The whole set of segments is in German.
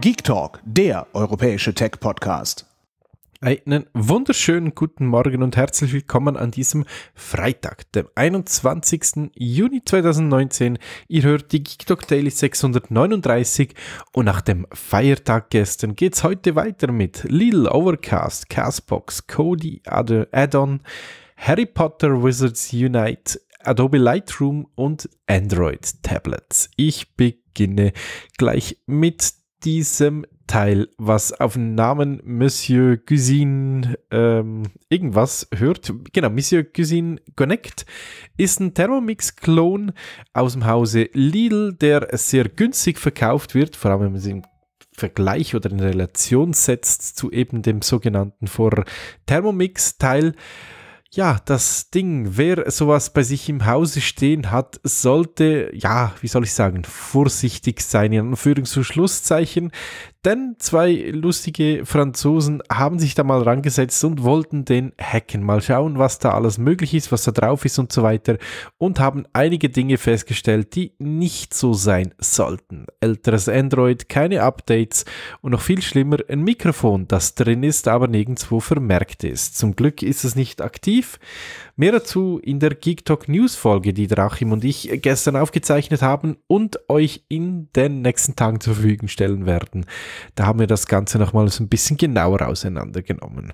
Geek Talk, der europäische Tech-Podcast. Einen wunderschönen guten Morgen und herzlich willkommen an diesem Freitag, dem 21. Juni 2019. Ihr hört die Geek Talk Daily 639 und nach dem Feiertag gestern geht es heute weiter mit Little Overcast, Castbox, Cody, Add-on, Harry Potter Wizards Unite, Adobe Lightroom und Android Tablets. Ich beginne gleich mit diesem Teil, was auf den Namen Monsieur Cuisine ähm, irgendwas hört, genau, Monsieur Cuisine Connect, ist ein Thermomix-Klon aus dem Hause Lidl, der sehr günstig verkauft wird, vor allem wenn man es im Vergleich oder in Relation setzt zu eben dem sogenannten vor Thermomix-Teil ja, das Ding, wer sowas bei sich im Hause stehen hat, sollte, ja, wie soll ich sagen, vorsichtig sein, in Anführungs- und Schlusszeichen, denn zwei lustige Franzosen haben sich da mal rangesetzt und wollten den hacken. Mal schauen, was da alles möglich ist, was da drauf ist und so weiter. Und haben einige Dinge festgestellt, die nicht so sein sollten. Älteres Android, keine Updates und noch viel schlimmer, ein Mikrofon, das drin ist, aber nirgendwo vermerkt ist. Zum Glück ist es nicht aktiv. Mehr dazu in der Geek Talk News Folge, die Drachim und ich gestern aufgezeichnet haben und euch in den nächsten Tagen zur Verfügung stellen werden. Da haben wir das Ganze nochmal so ein bisschen genauer auseinandergenommen.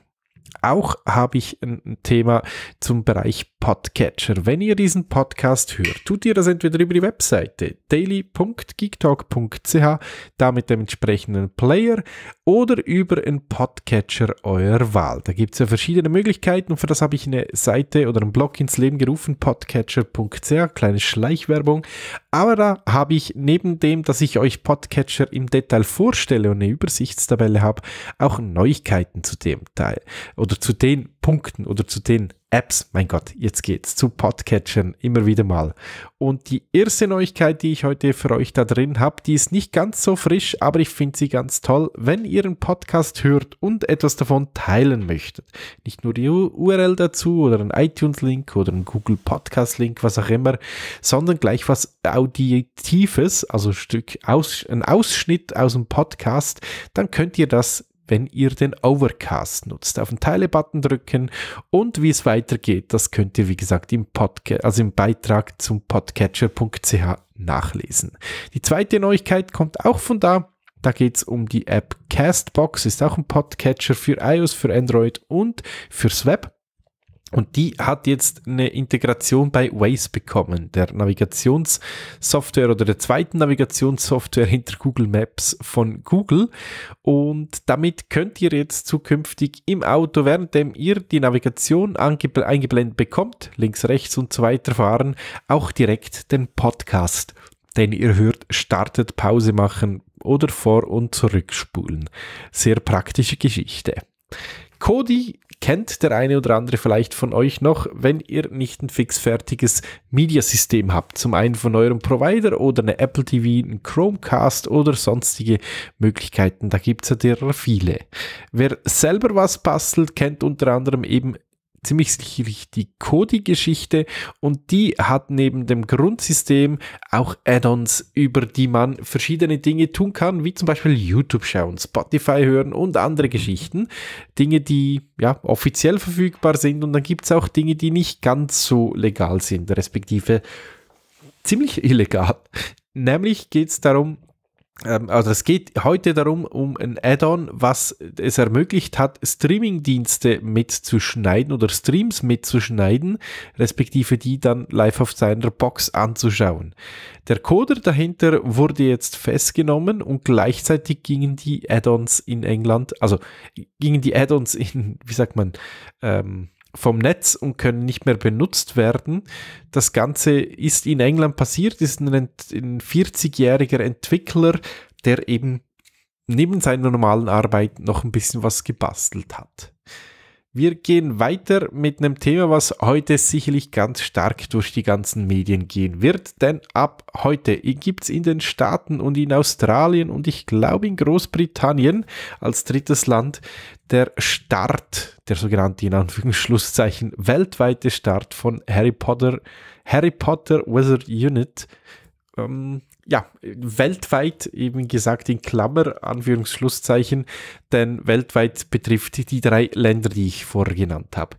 Auch habe ich ein Thema zum Bereich Podcatcher. Wenn ihr diesen Podcast hört, tut ihr das entweder über die Webseite daily.geektalk.ch, da mit dem entsprechenden Player oder über einen Podcatcher eurer Wahl. Da gibt es ja verschiedene Möglichkeiten und für das habe ich eine Seite oder einen Blog ins Leben gerufen, podcatcher.ch, kleine Schleichwerbung. Aber da habe ich neben dem, dass ich euch Podcatcher im Detail vorstelle und eine Übersichtstabelle habe, auch Neuigkeiten zu dem Teil oder zu den Punkten oder zu den Apps, mein Gott, jetzt geht's zu Podcatchern immer wieder mal. Und die erste Neuigkeit, die ich heute für euch da drin habe, die ist nicht ganz so frisch, aber ich finde sie ganz toll, wenn ihr einen Podcast hört und etwas davon teilen möchtet. Nicht nur die URL dazu oder einen iTunes-Link oder einen Google Podcast-Link, was auch immer, sondern gleich was Auditives, also ein Stück aus, ein Ausschnitt aus dem Podcast, dann könnt ihr das wenn ihr den Overcast nutzt. Auf den Teile-Button drücken und wie es weitergeht, das könnt ihr, wie gesagt, im, Podca also im Beitrag zum podcatcher.ch nachlesen. Die zweite Neuigkeit kommt auch von da. Da geht es um die App Castbox, ist auch ein Podcatcher für iOS, für Android und fürs Web. Und die hat jetzt eine Integration bei Waze bekommen, der Navigationssoftware oder der zweiten Navigationssoftware hinter Google Maps von Google. Und damit könnt ihr jetzt zukünftig im Auto, währenddem ihr die Navigation eingeblendet bekommt, links, rechts und so weiter fahren, auch direkt den Podcast, den ihr hört, startet, Pause machen oder vor- und zurückspulen. Sehr praktische Geschichte. Kodi kennt der eine oder andere vielleicht von euch noch, wenn ihr nicht ein fixfertiges Mediasystem habt, zum einen von eurem Provider oder eine Apple TV, ein Chromecast oder sonstige Möglichkeiten. Da gibt es ja derer viele. Wer selber was bastelt, kennt unter anderem eben ziemlich sicherlich die Kodi-Geschichte und die hat neben dem Grundsystem auch Add-ons, über die man verschiedene Dinge tun kann, wie zum Beispiel YouTube schauen, Spotify hören und andere Geschichten. Dinge, die ja offiziell verfügbar sind und dann gibt es auch Dinge, die nicht ganz so legal sind, respektive ziemlich illegal. Nämlich geht es darum, ähm, also es geht heute darum, um ein Add-on, was es ermöglicht hat, Streaming-Dienste mitzuschneiden oder Streams mitzuschneiden, respektive die dann live auf seiner Box anzuschauen. Der Coder dahinter wurde jetzt festgenommen und gleichzeitig gingen die Add-ons in England, also gingen die Add-ons in, wie sagt man, ähm, vom Netz und können nicht mehr benutzt werden. Das Ganze ist in England passiert, ist ein, 40-jähriger Entwickler, der eben neben seiner normalen Arbeit noch ein bisschen was gebastelt hat. Wir gehen weiter mit einem Thema, was heute sicherlich ganz stark durch die ganzen Medien gehen wird, denn ab heute gibt es in den Staaten und in Australien und ich glaube in Großbritannien als drittes Land der Start, der sogenannte in Anführungsschlusszeichen weltweite Start von Harry Potter, Harry Potter Wizard Unit. Ähm, ja, weltweit eben gesagt in Klammer, Anführungsschlusszeichen, denn weltweit betrifft die drei Länder, die ich vorher genannt habe.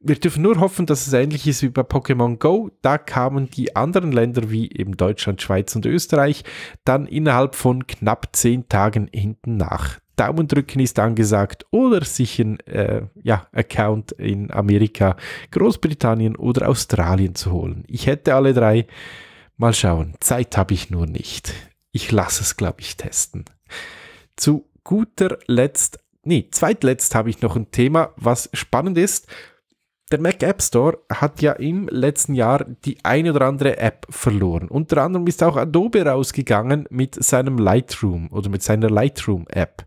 Wir dürfen nur hoffen, dass es ähnlich ist wie bei Pokémon Go. Da kamen die anderen Länder wie eben Deutschland, Schweiz und Österreich dann innerhalb von knapp zehn Tagen hinten nach. Daumen drücken ist angesagt oder sich ein äh, ja, Account in Amerika, Großbritannien oder Australien zu holen. Ich hätte alle drei. Mal schauen, Zeit habe ich nur nicht. Ich lasse es, glaube ich, testen. Zu guter Letzt, nee, zweitletzt habe ich noch ein Thema, was spannend ist. Der Mac App Store hat ja im letzten Jahr die eine oder andere App verloren. Unter anderem ist auch Adobe rausgegangen mit seinem Lightroom oder mit seiner Lightroom App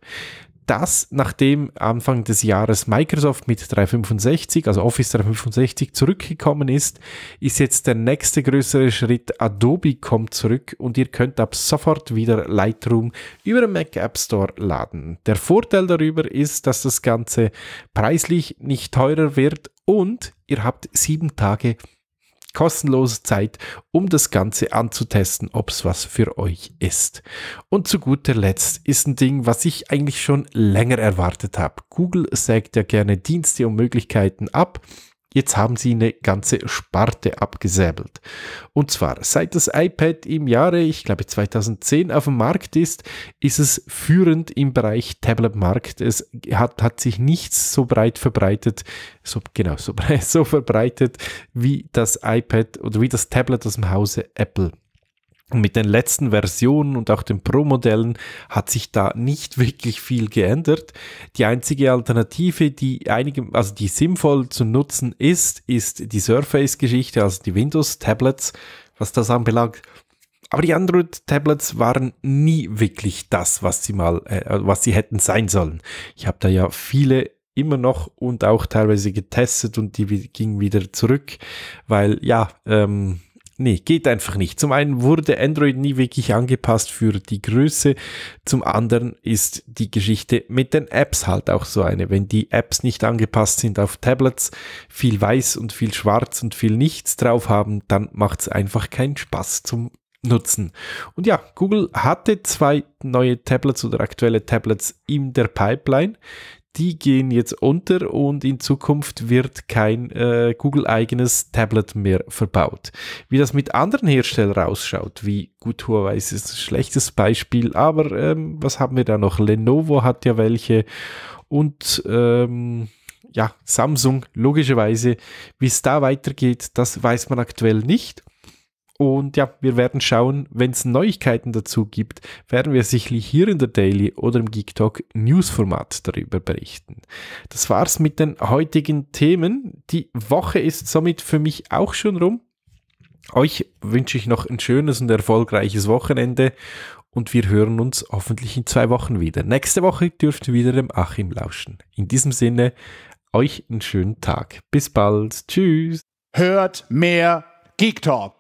das nachdem Anfang des Jahres Microsoft mit 365, also Office 365 zurückgekommen ist, ist jetzt der nächste größere Schritt. Adobe kommt zurück und ihr könnt ab sofort wieder Lightroom über den Mac App Store laden. Der Vorteil darüber ist, dass das Ganze preislich nicht teurer wird und ihr habt sieben Tage kostenlose Zeit, um das Ganze anzutesten, ob es was für euch ist. Und zu guter Letzt ist ein Ding, was ich eigentlich schon länger erwartet habe. Google sägt ja gerne Dienste und Möglichkeiten ab Jetzt haben sie eine ganze Sparte abgesäbelt. Und zwar, seit das iPad im Jahre, ich glaube 2010 auf dem Markt ist, ist es führend im Bereich Tablet-Markt. Es hat, hat sich nichts so breit verbreitet, so, genau, so, so verbreitet wie das iPad oder wie das Tablet aus dem Hause Apple mit den letzten Versionen und auch den Pro-Modellen hat sich da nicht wirklich viel geändert. Die einzige Alternative, die einige, also die sinnvoll zu nutzen ist, ist die Surface-Geschichte, also die Windows-Tablets, was das anbelangt. Aber die Android-Tablets waren nie wirklich das, was sie mal, äh, was sie hätten sein sollen. Ich habe da ja viele immer noch und auch teilweise getestet und die gingen wieder zurück, weil ja, ähm, Nee, geht einfach nicht. Zum einen wurde Android nie wirklich angepasst für die Größe. Zum anderen ist die Geschichte mit den Apps halt auch so eine. Wenn die Apps nicht angepasst sind auf Tablets, viel weiß und viel schwarz und viel nichts drauf haben, dann macht es einfach keinen Spaß zum Nutzen. Und ja, Google hatte zwei neue Tablets oder aktuelle Tablets in der Pipeline die gehen jetzt unter und in Zukunft wird kein äh, Google-eigenes Tablet mehr verbaut. Wie das mit anderen Herstellern ausschaut, wie gut Huawei ist, ist ein schlechtes Beispiel, aber ähm, was haben wir da noch? Lenovo hat ja welche und ähm, ja, Samsung logischerweise. Wie es da weitergeht, das weiß man aktuell nicht. Und ja, wir werden schauen, wenn es Neuigkeiten dazu gibt, werden wir sicherlich hier in der Daily oder im Geek Talk Newsformat darüber berichten. Das war's mit den heutigen Themen. Die Woche ist somit für mich auch schon rum. Euch wünsche ich noch ein schönes und erfolgreiches Wochenende und wir hören uns hoffentlich in zwei Wochen wieder. Nächste Woche dürft ihr wieder dem Achim lauschen. In diesem Sinne, euch einen schönen Tag. Bis bald. Tschüss. Hört mehr Geek Talk.